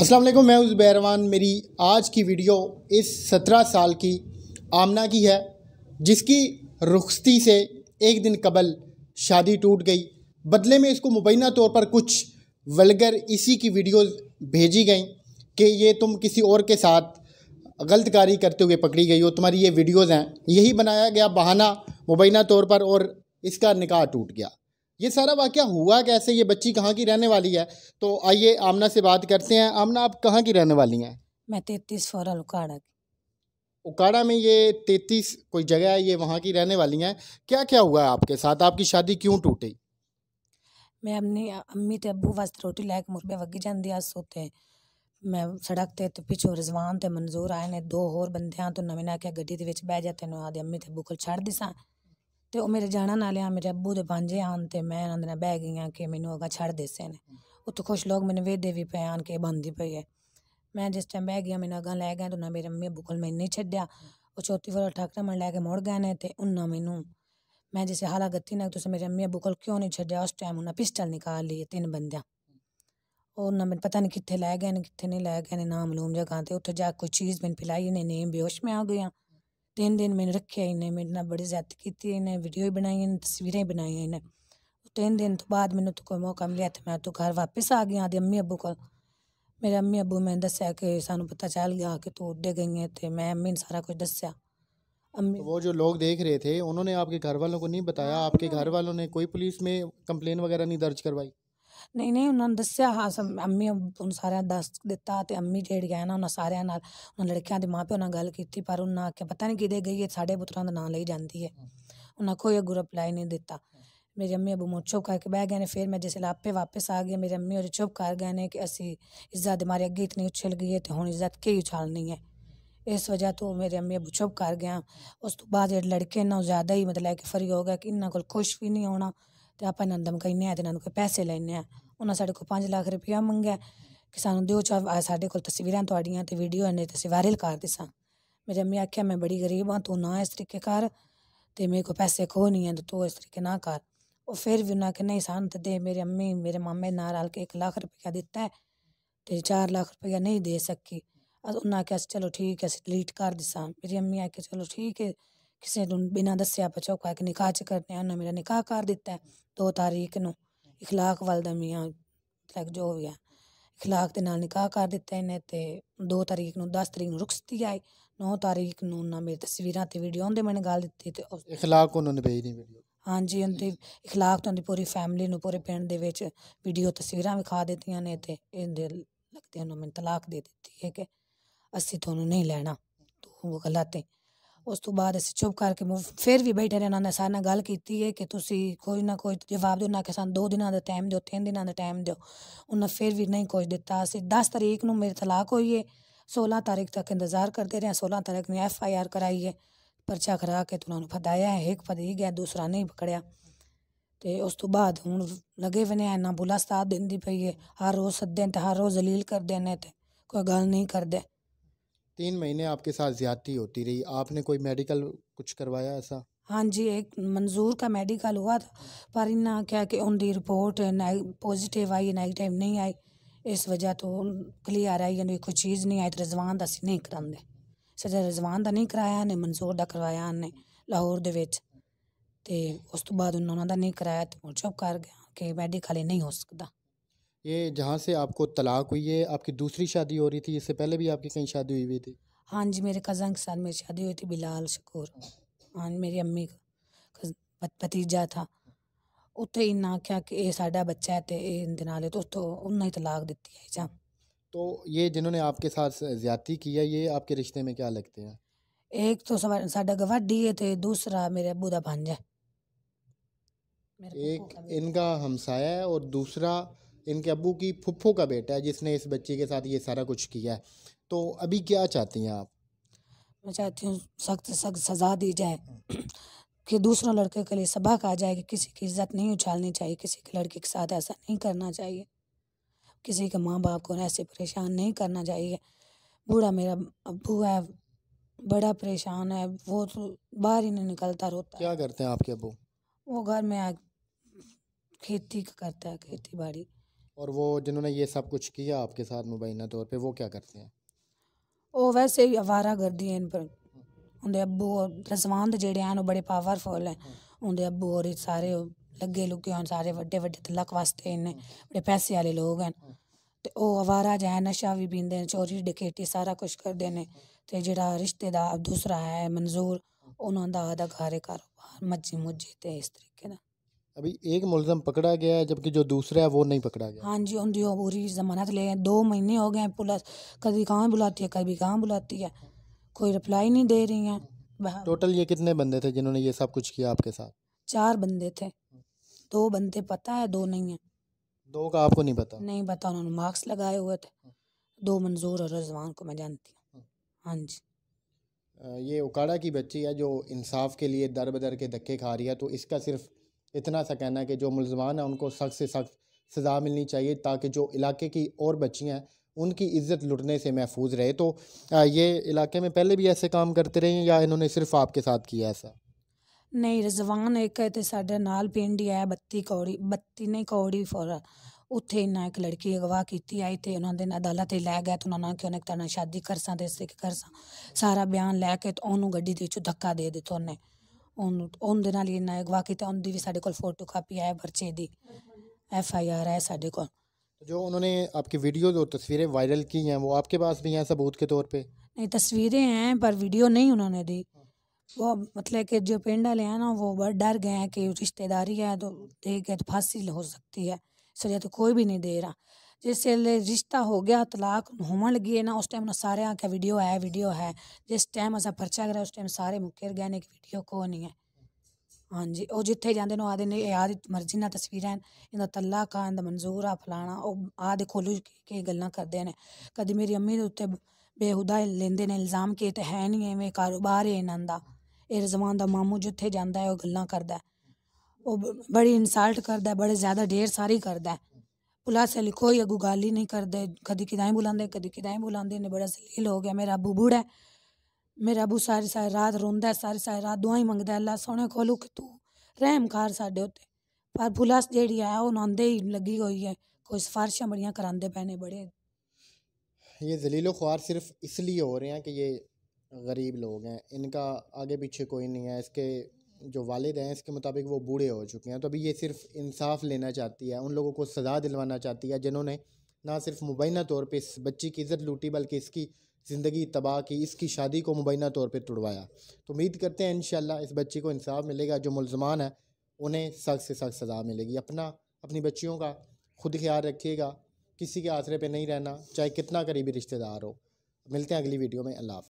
अस्सलाम वालेकुम मैं उस बैरवान मेरी आज की वीडियो इस सत्रह साल की आमना की है जिसकी रुखस्ती से एक दिन कबल शादी टूट गई बदले में इसको मुबैना तौर पर कुछ वलगर इसी की वीडियोस भेजी गई कि ये तुम किसी और के साथ गलतकारी करते हुए पकड़ी गई हो तुम्हारी ये वीडियोज़ हैं यही बनाया गया बहाना मुबैना तौर पर और इसका निकाह टूट गया ये सारा वाक्य हुआ कैसे ये बच्ची कहाँ की रहने वाली है तो आइए आमना से बात करते हैं आमना आप कहाँ की रहने वाली हैं मैं तैतीस फौरल उकाड़ा की उकाड़ा में ये तैतीस कोई जगह है ये वहाँ की रहने वाली हैं क्या क्या हुआ है आपके साथ आपकी शादी क्यों टूटी मैं अपनी अम्मी तो अबू वास्ते रोटी लायक मुरबे वगी जाती अस उत्ते मैं सड़क ते तो पिछो रिजवान ते मंजूर आए ने दो होर बंदे तो नमें ने आख्या गड्डी दे विच बैठ जाते ने आदि अम्मी ते अबू को छड़ दिसां ਤੇ ਉਹ ਮੇਰੇ ਜਾਣਾ ਨਾਲ ਆ ਮੇਰੇ ਅੱਬੂ ਦੇ ਭਾਂਜੇ ਆਣ ਤੇ ਮੈਂ ਉਹਨਾਂ ਦੇ ਨਾਲ ਬਹਿ ਗਈਆਂ ਕਿ ਮੈਨੂੰ ਅਗਾ ਛੱਡ ਦੇਸੇ ਨੇ ਉੱਥੋਂ ਕੁਛ ਲੋਕ ਮੈਨੂੰ ਵੇਦੇ ਵੀ ਪਏ ਆਣ ਕੇ ਬੰਦੀ ਪਈ ਹੈ ਮੈਂ ਜਿਸ ਟਾਈਮ ਬਹਿ ਗਿਆ ਮੈਨੂੰ ਅਗਾ ਲੈ ਗਏ ਤੇ ਉਹਨਾਂ ਮੇਰੇ ਮੰਮੀ ਅੱਬੂ ਕੋਲ ਮੈਨੂੰ ਨਹੀਂ ਛੱਡਿਆ ਉਹ ਚੌਥੀ ਵਾਰ ਠਾਕਰਾ ਮਣ ਲੈ ਕੇ ਮੁੜ ਗਏ ਨੇ ਤੇ ਉਹਨਾਂ ਮੈਨੂੰ मैं जैसे हाला गति ना तुसे मेरे अम्मी अबू को क्यों नहीं छड़िया उस टाइम उन्हें पिस्टल निकाल लिए तीन बंदा और ना मैं पता नहीं कितने लै गए कितने नहीं लै गए ना मलूम जगह थे उत्थे जाके कोई चीज़ मैंने पिलाई इन्हें नीम बेहोश में आ गया तीन दिन मैंने रखे इन्हें मेरे ना बड़ी इज्जत की इन्हें वीडियो भी बनाई इन्हें तस्वीरें ही बनाई इन्हें तो तीन दिन तो बाद मैंने तो कोई मौका मिले तो मैं तो घर वापस आ गया अम्मी अबू को मेरे अम्मी अबू मैंने दसाया कि सू पता चल गया कि तू उडे गई है तो मैं अम्मी ने सारा कुछ दसा अम्मी वो जो लोग देख रहे थे उन्होंने आपके घर वालों को नहीं बताया हाँ, आपके घर वालों ने कोई पुलिस में कंप्लेन वगैरह नहीं दर्ज करवाई नहीं नहीं उन्होंने दस्सेआ हाँ अस अम्मी सारे गी दस्सी दित्ता अम्मी जेह्ड़ी ऐ ना उ'नें सारें नाल उ'नें लड़कियां दे मां प्यो ने की पर उ'नें आखेआ पता नहीं केह्दे गेई ऐ साढ़े पुत्रों का नांऽ ले जाती है उन्हें कोई अगू रिप्लाई नहीं दित्ता मेरी अम्मी अग्गूं मुंह चुप करके बह गए हैं फिर मैं जिसलै आपे वापस आ गेई मेरी अम्मी और चुप कर गए हैं कि असी इज्जत दे मारे अग्गें इतनी उछल गई है तो हून इज्जत कई उछालनी है इस वजह तो मेरे अम्मी अब्बू चुप कर गया उस तू बाद लड़के न ज्यादा ही मतलब कि फरी हो गए कि इ'न्ना कोल कुछ बी निं होना तो आपा नंदम कन्नै आए ते कोई पैसे लैन्ने उन्होंने साढ़े को पंज लाख रुपया मंगेआ कि सू देओ चाहे साढ़े कोल तस्वीरां थुआढ़ियां ते वीडियो ऐ नेईं वायरल कर दस्सां मेरी अम्मी आखेआ मैं बड़ी गरीब हाँ तू ना इस तरीके कर तो मेरे को पैसे खो नहीं है ते तूं इस तरीके ना कर और फिर भी उन्हें आखेआ नेईं सानूं ते दे मेरी अम्मी मेरे मामे ना रल के एक लाख रुपया दिता है तो चार लक्ख रुपया नहीं दे सकी उन्हें आखेआ चलो ठीक है डिलीट कर दस्सां मेरी अम्मी आखेआ चलो ठीक है ਕਿਸੇ ਨੂੰ ਬਿਨਾਂ ਦੱਸਿਆ ਪਛੋਕਾ ਕਿ ਨਿਕਾਹ ਚ ਕਰਦੇ ਆ ਨਾ ਮੇਰਾ ਨਿਕਾਹ ਕਰ ਦਿੱਤਾ ਹੈ ਦੋ ਤਾਰੀਖ ਨੂੰ ਇਖਲਾਕ ਵਾਲ ਦਾ ਮੀਆਂ ਲੱਗ ਜੋ ਹੋ ਗਿਆ ਇਖਲਾਕ ਦੇ ਨਾਲ ਨਿਕਾਹ ਕਰ ਦਿੱਤਾ ਇਹਨੇ ਤੇ 2 ਤਾਰੀਖ ਨੂੰ 10 ਤਰੀਕ ਨੂੰ ਰੁਕਸਤੀ ਆਈ 9 ਤਾਰੀਖ ਨੂੰ ਨਾ ਮੇਰੀ ਤਸਵੀਰਾਂ ਤੇ ਵੀਡੀਓ ਉਹਦੇ ਮੈਨੇ ਗਾਲ ਦਿੱਤੀ ਤੇ ਇਖਲਾਕ ਉਹਨਾਂ ਨੇ ਭੇਜੀ ਨਹੀਂ ਵੀਡੀਓ ਹਾਂਜੀ ਉਹਦੀ ਇਖਲਾਕ ਤੋਂ ਦੀ ਪੂਰੀ ਫੈਮਿਲੀ ਨੂੰ ਪੂਰੇ ਪਿੰਡ ਦੇ ਵਿੱਚ ਵੀਡੀਓ ਤਸਵੀਰਾਂ ਵਿਖਾ ਦਿੱਤੀਆਂ ਨੇ ਤੇ ਇਹਦੇ ਲੱਗਦੇ ਉਹਨਾਂ ਮੈਂ ਤਲਾਕ ਦੇ ਦਿੱਤੀ ਹੈ ਕਿ ਅਸੀਂ ਤੁਹਾਨੂੰ ਨਹੀਂ ਲੈਣਾ ਤੂੰ ਗਲਤ ਹੈ उस तो बाद ਅਸੀਂ चुप करके फिर भी बैठे ਬੈਠੇ ਰਹੇ ਉਹਨਾਂ ਨੇ ਸਾਡੇ ਨਾਲ ਗੱਲ ਕੀਤੀ ਹੈ ਕਿ ਤੁਸੀਂ ਕੋਈ ਨਾ ਕੋਈ ਜਵਾਬ ਦਿਓ ਨਾ दिन ਸਾਨੂੰ 2 ਦਿਨਾਂ ਦਾ ਟਾਈਮ ਦਿਓ 3 ਦਿਨਾਂ ਦਾ ਟਾਈਮ ਦਿਓ ਉਹਨਾਂ ਫਿਰ ਵੀ ਨਹੀਂ ਕੁਝ ਦਿੱਤਾ ਅਸੀਂ 10 ਤਰੀਕ ਨੂੰ ਮੇਰੀ तारीख तक इंतज़ार करते रहे सोलह तारीख ने एफ आई आर कराइए परचा करा के तो उन्होंने फदाया है एक फदी गया दूसरा नहीं पकड़िया तो उस तो बाद हूँ लगे वे ने इन्ना बुला साथ देंदी पई है हर रोज़ सदे तो हर रोज़ जलील करते हैं तो कोई गल नहीं करते तीन महीने आपके साथ ज्यादती होती रही आपने कोई मेडिकल कुछ करवाया ऐसा हाँ जी एक मंजूर का मेडिकल हुआ था पर ना क्या कि उनकी रिपोर्ट पॉजिटिव आई नेगेटिव नहीं आई इस वजह तो क्लियर आई यानी कोई चीज़ नहीं आई तो रिजवान का असी नहीं कराते सजा रजवान का नहीं कराया ने मंजूर का करवाया ने लाहौर ਦੇ ਵਿੱਚ ਤੇ ਉਸ ਤੋਂ ਬਾਅਦ ਉਹਨਾਂ ਦਾ ਨਹੀਂ ਕਰਾਇਆ ਤੇ ਚੁੱਪ ਕਰ ਗਿਆ ਕਿ ਮੈਡੀਕਲ ਨਹੀਂ ये जहाँ से आपको तलाक हुई है आपकी दूसरी शादी हो रही थी इससे पहले भी आपकी कहीं शादी हुई हुई थी हाँ जी मेरे कज़न के साथ मेरी शादी हुई थी बिलाल शकूर हाँ मेरी अम्मी का भतीजा था ਉੱਥੇ ਹੀ ਨਾ कि यह ਇਹ बच्चा है तो इन दिन ਇਹਦੇ ਨਾਲ ਹੈ ਤੇ ਉਸਤੋਂ ਉਹਨਾਂ ਹੀ ਤਲਾਕ ਦਿੱਤੀ तो ये जिन्होंने आपके साथ ज्यादा की है ये आपके रिश्ते में क्या लगते हैं एक तो सवा- साडा गवाडी है तो दूसरा मेरे अबू का भांजा एक इनका हमसाया है और दूसरा इनके अबू की फुफ्फो का बेटा है जिसने इस बच्चे के साथ ये सारा कुछ किया है तो अभी क्या चाहती हैं आप मैं चाहती हूँ सख्त सख्त सज़ा दी जाए कि दूसरों लड़के के लिए सबक आ जाए कि किसी की इज्जत नहीं उछालनी चाहिए किसी के लड़के के साथ ऐसा नहीं करना चाहिए किसी के माँ बाप को ऐसे परेशान नहीं करना चाहिए बूढ़ा मेरा अबू है बड़ा परेशान है वो तो बाहर ही नहीं निकलता रोता क्या करते हैं आपके अबू वो घर में आ खेती करता है खेती बाड़ी और वो जिन्होंने ये सब कुछ किया आपके साथ मुबैना तौर पे वो क्या करते हैं ओ वैसे ही आवारा कर दिए इन पर उनके अब्बू और रजवान तो जेड़े हैं बड़े पावरफुल हैं उनके अब्बू और सारे लगे लुके हैं सारे वे वे तलक तो वास्ते इन्हें बड़े पैसे वाले लोग हैं तो वह आवारा ज नशा भी पीते हैं चोरी डकेटी सारा कुछ करते हैं तो जोड़ा रिश्तेदार दूसरा है मंजूर उन्होंने घर कारोबार मजी मुझी तो इस तरीके का अभी एक मुलजम पकड़ा गया है जबकि जो दूसरा है वो नहीं पकड़ा गया हाँ जी उनकी पूरी जमानत ले दो महीने हो गए पुलिस कभी कहाँ बुलाती है कभी कहाँ बुलाती है कोई रिप्लाई नहीं दे रही है टोटल ये कितने बंदे थे जिन्होंने ये सब कुछ किया आपके साथ चार बंदे थे दो बंदे पता है दो नहीं है दो का आपको नहीं पता नहीं पता उन्होंने मास्क लगाए हुए थे दो मंजूर और रजवान को मैं जानती हूँ हाँ जी ये उकाड़ा की बच्ची है जो इंसाफ के लिए दर बदर के धक्के खा रही है तो इसका सिर्फ इतना सा कहना है कि जो मुलजमान हैं उनको सख्त से सख्त सज़ा मिलनी चाहिए ताकि जो इलाके की और बच्चियाँ हैं उनकी इज्जत लुटने से महफूज रहे तो ये इलाके में पहले भी ऐसे काम करते रहे या इन्होंने सिर्फ आपके साथ किया ऐसा नहीं रजवान एक है तो साढ़े नाल पिंड ही है बत्ती कौड़ी बत्ती नहीं कौड़ी फॉर उत्थे इन्ना एक लड़की अगवा की आई ਉਹਨਾਂ उन्होंने अदालत ਤੇ ਲੈ ਗਏ ਤੇ ਉਹਨਾਂ ਨੇ ਕਿ शादी कर ਸ਼ਾਦੀ ਕਰਸਾਂ ਦੇ ਸਿੱਖ ਕਰਸਾਂ ਸਾਰਾ ਬਿਆਨ ਲੈ ਕੇ ਤੇ ਉਹਨੂੰ ਉਹਨੂੰ ਉਹਦੇ ਨਾਲ ਹੀ ਨਾ ਅਗਵਾ ਕੀਤਾ ਉਹਦੀ ਵੀ ਸਾਡੇ ਕੋਲ ਫੋਟੋਕਾਪੀ ਹੈ ਪਰਚੇ ਦੀ एफ आई आर है साढ़े को जो उन्होंने आपकी वीडियोज और तस्वीरें वायरल की हैं वो आपके पास भी हैं सबूत के तौर पे नहीं तस्वीरें हैं पर वीडियो नहीं उन्होंने दी वो मतलब कि जो पिंड वाले हैं ना वो डर गए हैं कि रिश्तेदारी है तो दे गए तो फांसी हो सकती है इस तो कोई भी नहीं दे रहा जिस ਵੇਲੇ ਰਿਸ਼ਤਾ ਹੋ ਗਿਆ ਤਲਾਕ ਹੋਣ ਲੱਗੇ ਨਾ ਉਸ ਟਾਈਮ ਨਾ ਸਾਰੇ ਆਖਿਆ ਵੀਡੀਓ ਹੈ ਵੀਡੀਓ ਹੈ ਜਿਸ ਟਾਈਮ ਅਸਾਂ ਪਰਚਾ ਕਰਿਆ ਉਸ ਟਾਈਮ ਸਾਰੇ ਮੁੱਕਰ ਗਏ ਨੇ ਕਿ ਵੀਡੀਓ ਕੋ ਨਹੀਂ ਹੈ ਹਾਂਜੀ ਉਹ ਜਿੱਥੇ ਜਾਂਦੇ ਨੇ ਆਦੇ ਨੇ ਆਦੀ ਮਰਜ਼ੀ ਨਾਲ ਤਸਵੀਰਾਂ ਇਹਦਾ ਤਲਾਕ ਆਂ ਦਾ ਮਨਜ਼ੂਰ ਆ ਫਲਾਣਾ ਉਹ ਆਦੇ ਖੋਲੂ ਕੇ ਗੱਲਾਂ ਕਰਦੇ ਨੇ ਕਦੀ ਮੇਰੀ ਅੰਮੀ ਦੇ ਉੱਤੇ ਬੇਹੁਦਾ ਲੈਂਦੇ ਨੇ ਇਲਜ਼ਾਮ ਕਿ ਤੇ ਹੈ ਨਹੀਂ ਐਵੇਂ ਕਾਰੋਬਾਰ ਹੈ ਇਹਨਾਂ ਦਾ ਇਹ ਰਜ਼ਵਾਨ ਦਾ ਮਾਮੂ ਜਿੱਥੇ ਜਾਂਦਾ ਹੈ ਉਹ ਗੱਲਾਂ ਕਰਦਾ ਉਹ ਬੜੀ ਇਨਸਲਟ ਕਰਦਾ ਬੜੇ ਜ਼ਿਆਦਾ ਢੇਰ ਸਾਰੀ ਕਰਦਾ उल्हास अली कोई अगू गल ही नहीं करते कद कि बुलाते कद कि बुलाते इन्हें बड़ा सलील हो गया मेरा अबू बूढ़ा मेरा अबू सारी सारी रात रोंद सारी सारी रात दुआई मंगता अल्लाह सोने खोलू कि तू रहम कार साढ़े उत्ते पर पुलिस जेड़ी है वो ही लगी हुई है कोई सिफारशा बड़ियाँ कराते पैने बड़े ये जलीलो ख्वार सिर्फ इसलिए हो रहे हैं कि ये गरीब लोग हैं इनका आगे पीछे कोई नहीं है इसके जो वालद हैं इसके मुताबिक वो बूढ़े हो चुके हैं तो अभी ये सिर्फ इंसाफ लेना चाहती है उन लोगों को सज़ा दिलवाना चाहती है जिन्होंने ना सिर्फ मुबैना तौर पर इस बच्ची की इज़्ज़त लूटी बल्कि इसकी ज़िंदगी तबाह की इसकी शादी को मुबैना तौर पर तुड़वाया तो उम्मीद करते हैं इन इस बच्ची को इंसाफ मिलेगा जो मुलजमान है उन्हें सख्त से सख्त सज़ा मिलेगी अपना अपनी बच्चियों का खुद ख्याल रखिएगा किसी के आसरे पर नहीं रहना चाहे कितना करीबी रिश्तेदार हो मिलते हैं अगली वीडियो में अल्लाह